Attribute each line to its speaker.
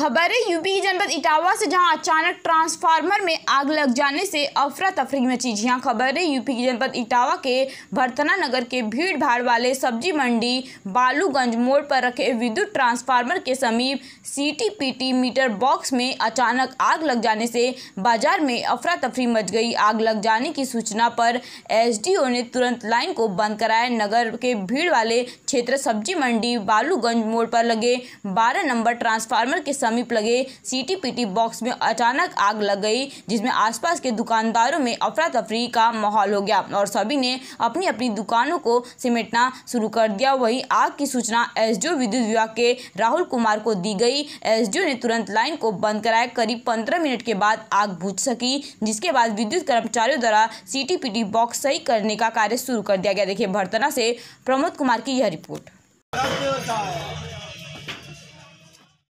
Speaker 1: खबर है यूपी के जनपद इटावा से जहां अचानक ट्रांसफार्मर में आग लग जाने से अफरा तफरी मची जी खबर है यूपी के जनपद इटावा के भरतना नगर के भीड़ भाड़ वाले सब्जी मंडी बालूगंज मोड़ पर रखे विद्युत ट्रांसफार्मर के समीप सीटीपीटी मीटर बॉक्स में अचानक आग लग जाने से बाजार में अफरा तफरी मच गई आग लग जाने की सूचना पर एस ने तुरंत लाइन को बंद कराया नगर के भीड़ वाले क्षेत्र सब्जी मंडी बालूगंज मोड़ पर लगे बारह नंबर ट्रांसफार्मर के समीप समीप लगे सीटीपीटी बॉक्स में अचानक आग लग गई जिसमें आसपास के दुकानदारों में अफरा तफरी का माहौल हो गया और सभी ने अपनी अपनी दुकानों को समेटना शुरू कर दिया वहीं आग की सूचना एस विद्युत विभाग के राहुल कुमार को दी गई एस ने तुरंत लाइन को बंद कराया करीब पंद्रह मिनट के बाद आग बुझ सकी जिसके बाद विद्युत कर्मचारियों द्वारा सीटीपीटी बॉक्स सही करने का कार्य शुरू कर दिया गया देखिए भरतना से प्रमोद कुमार की यह रिपोर्ट